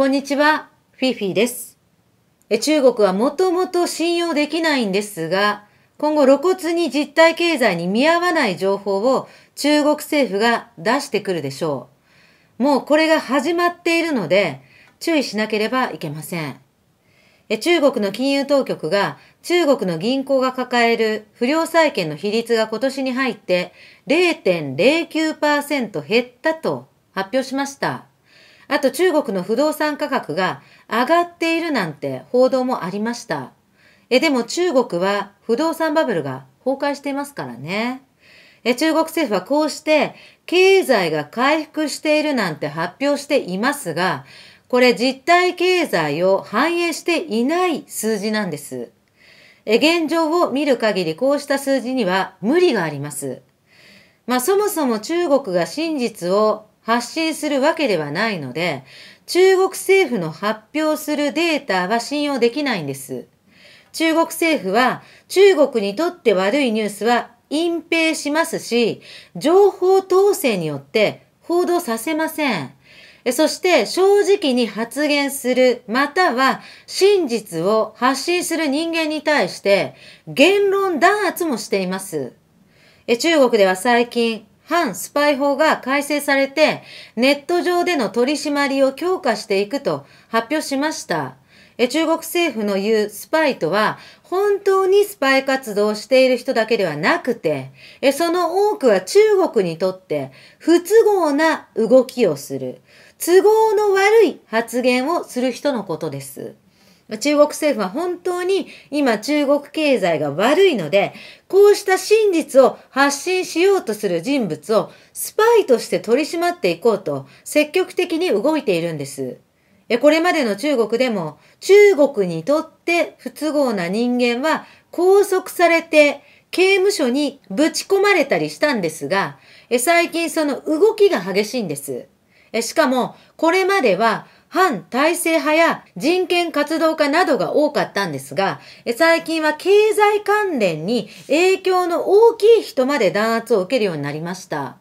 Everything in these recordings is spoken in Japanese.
こんにちは、フィフィです。中国はもともと信用できないんですが、今後露骨に実体経済に見合わない情報を中国政府が出してくるでしょう。もうこれが始まっているので、注意しなければいけません。中国の金融当局が中国の銀行が抱える不良債権の比率が今年に入って0.09%減ったと発表しました。あと中国の不動産価格が上がっているなんて報道もありました。え、でも中国は不動産バブルが崩壊していますからね。え、中国政府はこうして経済が回復しているなんて発表していますが、これ実体経済を反映していない数字なんです。え、現状を見る限りこうした数字には無理があります。まあそもそも中国が真実を発信するわけではないので、中国政府の発表するデータは信用できないんです。中国政府は中国にとって悪いニュースは隠蔽しますし、情報統制によって報道させません。そして正直に発言する、または真実を発信する人間に対して言論弾圧もしています。中国では最近反スパイ法が改正されて、ネット上での取り締まりを強化していくと発表しました。中国政府の言うスパイとは、本当にスパイ活動をしている人だけではなくて、その多くは中国にとって不都合な動きをする、都合の悪い発言をする人のことです。中国政府は本当に今中国経済が悪いので、こうした真実を発信しようとする人物をスパイとして取り締まっていこうと積極的に動いているんです。これまでの中国でも中国にとって不都合な人間は拘束されて刑務所にぶち込まれたりしたんですが、最近その動きが激しいんです。しかもこれまでは反体制派や人権活動家などが多かったんですが、最近は経済関連に影響の大きい人まで弾圧を受けるようになりました。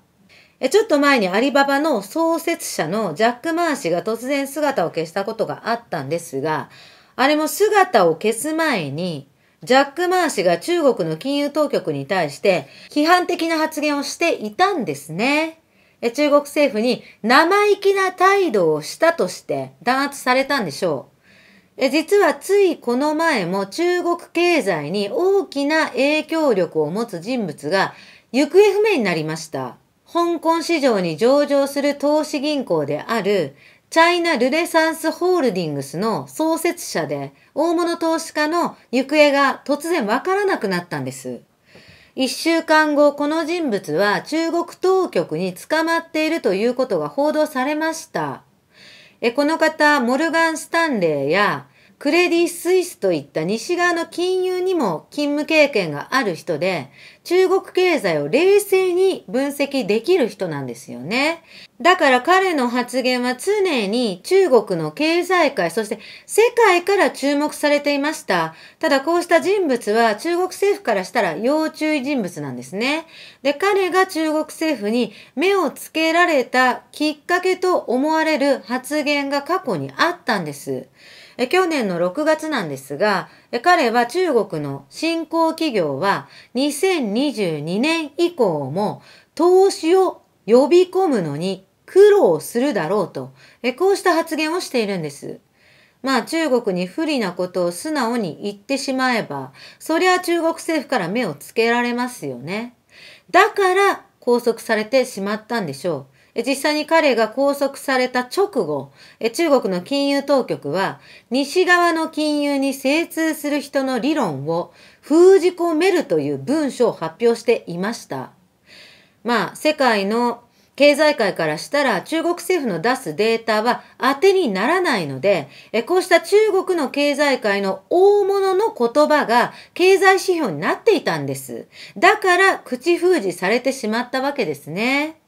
ちょっと前にアリババの創設者のジャック・マー氏が突然姿を消したことがあったんですが、あれも姿を消す前に、ジャック・マー氏が中国の金融当局に対して批判的な発言をしていたんですね。中国政府に生意気な態度をしたとして弾圧されたんでしょう。実はついこの前も中国経済に大きな影響力を持つ人物が行方不明になりました。香港市場に上場する投資銀行であるチャイナ・ルネサンス・ホールディングスの創設者で大物投資家の行方が突然わからなくなったんです。一週間後、この人物は中国当局に捕まっているということが報道されました。この方、モルガン・スタンレーやクレディ・スイスといった西側の金融にも勤務経験がある人で、中国経済を冷静に分析できる人なんですよね。だから彼の発言は常に中国の経済界、そして世界から注目されていました。ただこうした人物は中国政府からしたら要注意人物なんですね。で、彼が中国政府に目をつけられたきっかけと思われる発言が過去にあったんです。え去年の6月なんですが、え彼は中国の新興企業は2022年以降も投資を呼び込むのに苦労するだろうと、えこうした発言をしているんです。まあ中国に不利なことを素直に言ってしまえば、そりゃ中国政府から目をつけられますよね。だから拘束されてしまったんでしょう。実際に彼が拘束された直後、中国の金融当局は、西側の金融に精通する人の理論を封じ込めるという文書を発表していました。まあ、世界の経済界からしたら中国政府の出すデータは当てにならないので、こうした中国の経済界の大物の言葉が経済指標になっていたんです。だから口封じされてしまったわけですね。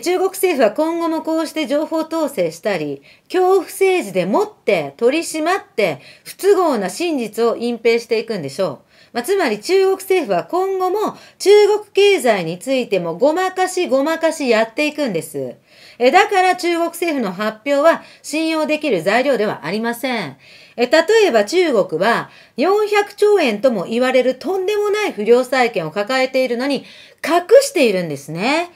中国政府は今後もこうして情報統制したり、恐怖政治でもって取り締まって不都合な真実を隠蔽していくんでしょう。まあ、つまり中国政府は今後も中国経済についてもごまかしごまかしやっていくんです。えだから中国政府の発表は信用できる材料ではありません。え例えば中国は400兆円とも言われるとんでもない不良債権を抱えているのに隠しているんですね。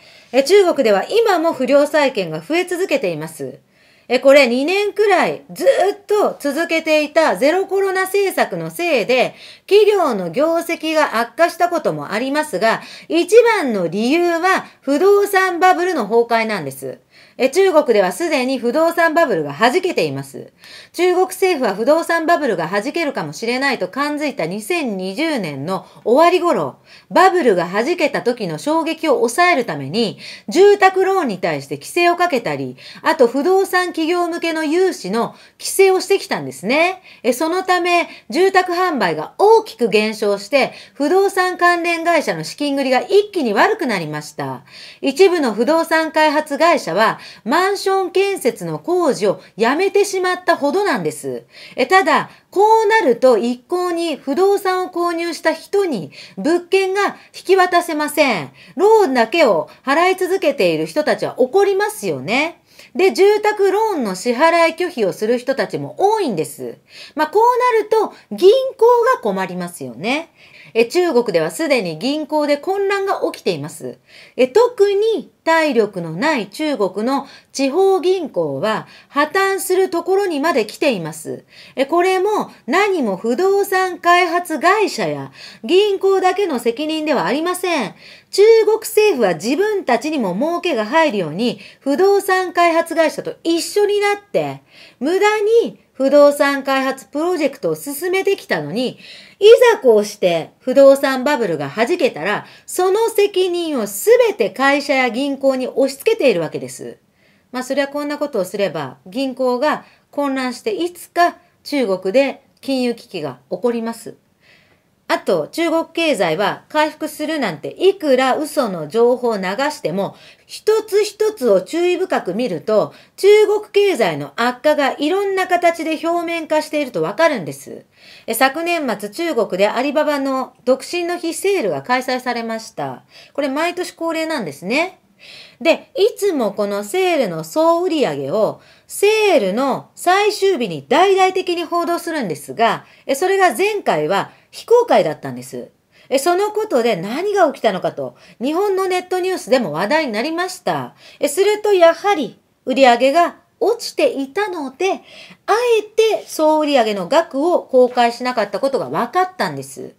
中国では今も不良債権が増え続けています。え、これ2年くらいずっと続けていたゼロコロナ政策のせいで、企業の業績が悪化したこともありますが、一番の理由は不動産バブルの崩壊なんです。え中国ではすでに不動産バブルが弾けています。中国政府は不動産バブルが弾けるかもしれないと感づいた2020年の終わり頃、バブルが弾けた時の衝撃を抑えるために、住宅ローンに対して規制をかけたり、あと不動産企業向けの融資の規制をしてきたんですね。えそのため、住宅販売が大きく減少して、不動産関連会社の資金繰りが一気に悪くなりました。一部の不動産開発会社は、マンション建設の工事をやめてしまったほどなんです。えただ、こうなると一向に不動産を購入した人に物件が引き渡せません。ローンだけを払い続けている人たちは怒りますよね。で、住宅ローンの支払い拒否をする人たちも多いんです。まあ、こうなると銀行が困りますよね。え中国ではすでに銀行で混乱が起きています。え特に体力のない中国の地方銀行は破綻するところにまで来ています。これも何も不動産開発会社や銀行だけの責任ではありません。中国政府は自分たちにも儲けが入るように不動産開発会社と一緒になって無駄に不動産開発プロジェクトを進めてきたのに、いざこうして不動産バブルが弾けたら、その責任をすべて会社や銀行に押し付けているわけです。まあそれはこんなことをすれば銀行が混乱していつか中国で金融危機が起こります。あと、中国経済は回復するなんていくら嘘の情報を流しても、一つ一つを注意深く見ると、中国経済の悪化がいろんな形で表面化しているとわかるんです。昨年末、中国でアリババの独身の日セールが開催されました。これ毎年恒例なんですね。で、いつもこのセールの総売上をセールの最終日に大々的に報道するんですが、それが前回は非公開だったんです。え、そのことで何が起きたのかと、日本のネットニュースでも話題になりました。え、するとやはり、売り上げが落ちていたので、あえて総売上の額を公開しなかったことが分かったんです。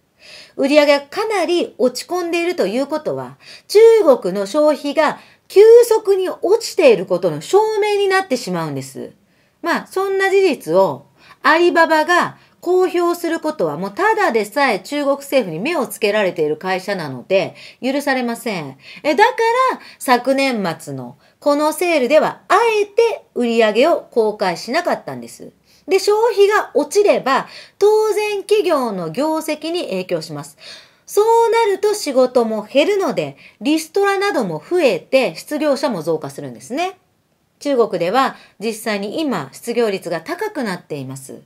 売上がかなり落ち込んでいるということは、中国の消費が急速に落ちていることの証明になってしまうんです。まあ、そんな事実をアリババが公表することはもうただでさえ中国政府に目をつけられている会社なので許されません。え、だから昨年末のこのセールではあえて売り上げを公開しなかったんです。で、消費が落ちれば、当然企業の業績に影響します。そうなると仕事も減るので、リストラなども増えて、失業者も増加するんですね。中国では実際に今失業率が高くなっています。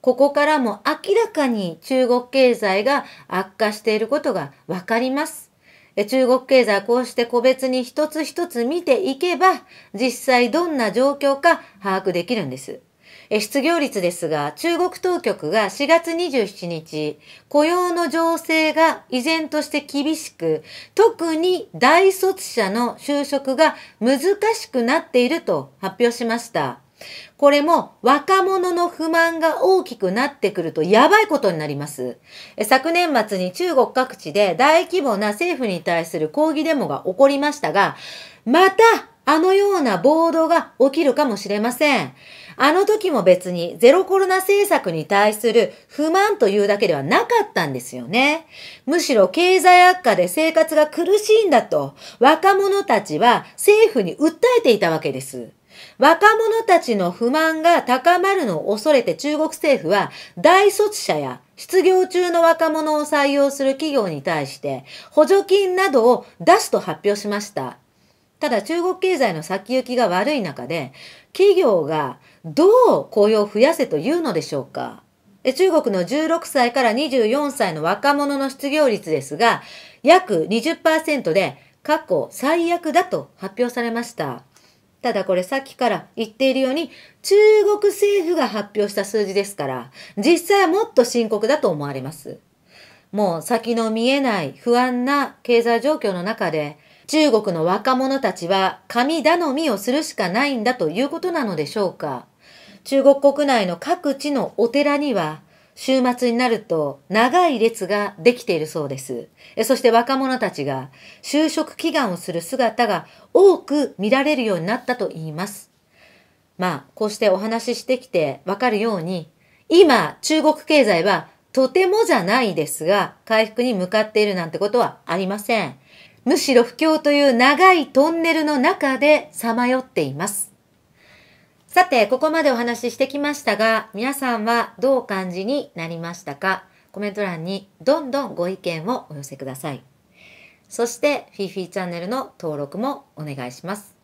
ここからも明らかに中国経済が悪化していることがわかります。中国経済はこうして個別に一つ一つ見ていけば実際どんな状況か把握できるんです。失業率ですが、中国当局が4月27日、雇用の情勢が依然として厳しく、特に大卒者の就職が難しくなっていると発表しました。これも若者の不満が大きくなってくるとやばいことになります。昨年末に中国各地で大規模な政府に対する抗議デモが起こりましたが、またあのような暴動が起きるかもしれません。あの時も別にゼロコロナ政策に対する不満というだけではなかったんですよね。むしろ経済悪化で生活が苦しいんだと若者たちは政府に訴えていたわけです。若者たちの不満が高まるのを恐れて中国政府は大卒者や失業中の若者を採用する企業に対して補助金などを出すと発表しました。ただ中国経済の先行きが悪い中で、企業がどう雇用を増やせというのでしょうか中国の16歳から24歳の若者の失業率ですが、約20%で過去最悪だと発表されました。ただこれさっきから言っているように、中国政府が発表した数字ですから、実際はもっと深刻だと思われます。もう先の見えない不安な経済状況の中で、中国の若者たちは神頼みをするしかないんだということなのでしょうか。中国国内の各地のお寺には、週末になると長い列ができているそうです。そして若者たちが就職祈願をする姿が多く見られるようになったと言います。まあ、こうしてお話ししてきてわかるように、今、中国経済はとてもじゃないですが、回復に向かっているなんてことはありません。むしろ不況という長いトンネルの中でさまよっています。さて、ここまでお話ししてきましたが、皆さんはどう感じになりましたかコメント欄にどんどんご意見をお寄せください。そして、フィーフィーチャンネルの登録もお願いします。